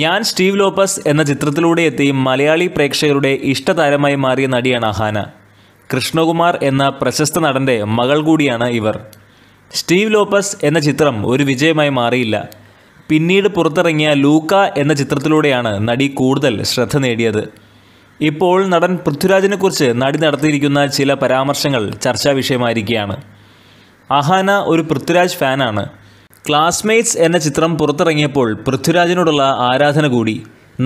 ഞാൻ Steve Lopez എന്ന ചിത്രത്തിലൂടെ എത്തി മലയാളി പ്രേക്ഷകരുടെ ഇഷ്ടതാരമായി മാറിയ നടിയാണ് അഹാന കൃഷ്ണകുമാർ എന്ന പ്രശസ്ത നടൻ്റെ മകൾ കൂടിയാണ് ഇവർ സ്റ്റീവ് ലോപ്പസ് എന്ന ചിത്രം ഒരു വിജയമായി മാറിയില്ല പിന്നീട് പുറത്തിറങ്ങിയ ലൂക്ക എന്ന ചിത്രത്തിലൂടെയാണ് നടി കൂടുതൽ ശ്രദ്ധ നേടിയത് ഇപ്പോൾ നടൻ പൃഥ്വിരാജിനെക്കുറിച്ച് നടി നടത്തിയിരിക്കുന്ന ചില പരാമർശങ്ങൾ ചർച്ചാ വിഷയമായിരിക്കുകയാണ് അഹാന ഒരു പൃഥ്വിരാജ് ഫാനാണ് ക്ലാസ്മേറ്റ്സ് എന്ന ചിത്രം പുറത്തിറങ്ങിയപ്പോൾ പൃഥ്വിരാജിനോടുള്ള ആരാധന കൂടി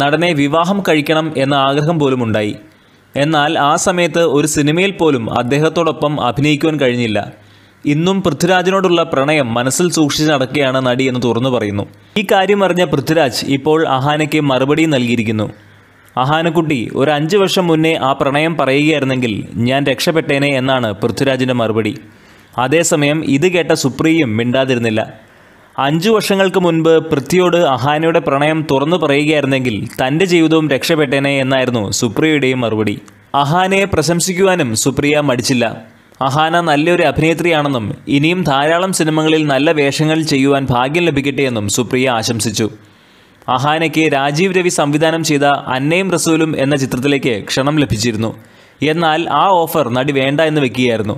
നടനെ വിവാഹം കഴിക്കണം എന്ന ആഗ്രഹം പോലും ഉണ്ടായി എന്നാൽ ആ സമയത്ത് ഒരു സിനിമയിൽ പോലും അദ്ദേഹത്തോടൊപ്പം അഭിനയിക്കുവാൻ കഴിഞ്ഞില്ല ഇന്നും പൃഥ്വിരാജിനോടുള്ള പ്രണയം മനസ്സിൽ സൂക്ഷിച്ച് നടക്കുകയാണ് നടി എന്ന് തുറന്നു പറയുന്നു ഈ കാര്യം അറിഞ്ഞ പൃഥ്വിരാജ് ഇപ്പോൾ അഹാനയ്ക്ക് മറുപടി നൽകിയിരിക്കുന്നു അഹാനക്കുട്ടി ഒരു അഞ്ച് വർഷം മുന്നേ ആ പ്രണയം പറയുകയായിരുന്നെങ്കിൽ ഞാൻ രക്ഷപ്പെട്ടേനെ എന്നാണ് പൃഥ്വിരാജിൻ്റെ മറുപടി അതേസമയം ഇത് കേട്ട സുപ്രിയയും മിണ്ടാതിരുന്നില്ല അഞ്ചു വർഷങ്ങൾക്ക് മുൻപ് പൃഥ്വിയോട് അഹാനയുടെ പ്രണയം തുറന്നു പറയുകയായിരുന്നെങ്കിൽ തൻ്റെ ജീവിതവും രക്ഷപ്പെട്ടേനെ എന്നായിരുന്നു സുപ്രിയയുടെയും മറുപടി അഹാനയെ പ്രശംസിക്കുവാനും സുപ്രിയ മടിച്ചില്ല അഹാന നല്ലൊരു അഭിനേത്രിയാണെന്നും ഇനിയും ധാരാളം സിനിമകളിൽ നല്ല വേഷങ്ങൾ ചെയ്യുവാൻ ഭാഗ്യം ലഭിക്കട്ടെ എന്നും സുപ്രിയ ആശംസിച്ചു അഹാനയ്ക്ക് രാജീവ് രവി സംവിധാനം ചെയ്ത അന്നയും റസൂലും എന്ന ചിത്രത്തിലേക്ക് ക്ഷണം ലഭിച്ചിരുന്നു എന്നാൽ ആ ഓഫർ നടി വേണ്ട എന്ന് വെക്കുകയായിരുന്നു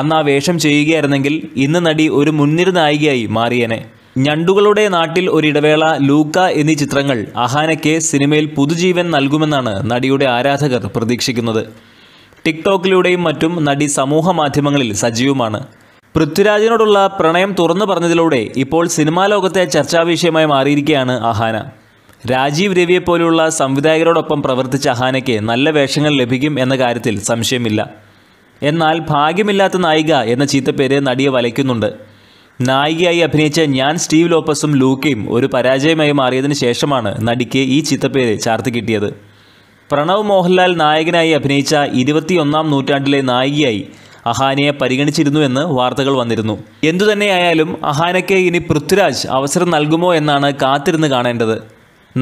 അന്ന് ആ വേഷം ചെയ്യുകയായിരുന്നെങ്കിൽ ഇന്ന് നടി ഒരു മുൻനിര നായികയായി മാറിയനെ ഞണ്ടുകളുടെ നാട്ടിൽ ഒരിടവേള ലൂക്ക എന്നീ ചിത്രങ്ങൾ അഹാനയ്ക്ക് സിനിമയിൽ പുതുജീവൻ നൽകുമെന്നാണ് നടിയുടെ ആരാധകർ പ്രതീക്ഷിക്കുന്നത് ടിക്ടോക്കിലൂടെയും മറ്റും നടി സമൂഹ മാധ്യമങ്ങളിൽ സജീവമാണ് പൃഥ്വിരാജിനോടുള്ള പ്രണയം തുറന്നു പറഞ്ഞതിലൂടെ ഇപ്പോൾ സിനിമാ ലോകത്തെ ചർച്ചാവിഷയമായി മാറിയിരിക്കുകയാണ് അഹാന രാജീവ് രവിയെപ്പോലുള്ള സംവിധായകരോടൊപ്പം പ്രവർത്തിച്ച അഹാനയ്ക്ക് നല്ല വേഷങ്ങൾ ലഭിക്കും എന്ന കാര്യത്തിൽ സംശയമില്ല എന്നാൽ ഭാഗ്യമില്ലാത്ത നായിക എന്ന ചീത്തപ്പേര് നടിയെ വലയ്ക്കുന്നുണ്ട് നായികയായി അഭിനയിച്ച ഞാൻ സ്റ്റീവ് ലോപ്പസും ലൂക്കയും ഒരു പരാജയമായി മാറിയതിനു ശേഷമാണ് നടിക്ക് ഈ ചീത്തപ്പേര് ചാർത്തി കിട്ടിയത് പ്രണവ് മോഹൻലാൽ നായകനായി അഭിനയിച്ച ഇരുപത്തിയൊന്നാം നൂറ്റാണ്ടിലെ നായികയായി അഹാനയെ പരിഗണിച്ചിരുന്നുവെന്ന് വാർത്തകൾ വന്നിരുന്നു എന്തുതന്നെയായാലും അഹാനയ്ക്ക് ഇനി പൃഥ്വിരാജ് അവസരം നൽകുമോ എന്നാണ് കാത്തിരുന്ന് കാണേണ്ടത്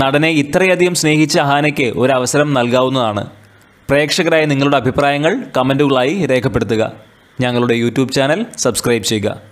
നടനെ ഇത്രയധികം സ്നേഹിച്ച അഹാനയ്ക്ക് ഒരു അവസരം നൽകാവുന്നതാണ് പ്രേക്ഷകരായ നിങ്ങളുടെ അഭിപ്രായങ്ങൾ കമൻറ്റുകളായി രേഖപ്പെടുത്തുക ഞങ്ങളുടെ യൂട്യൂബ് ചാനൽ സബ്സ്ക്രൈബ് ചെയ്യുക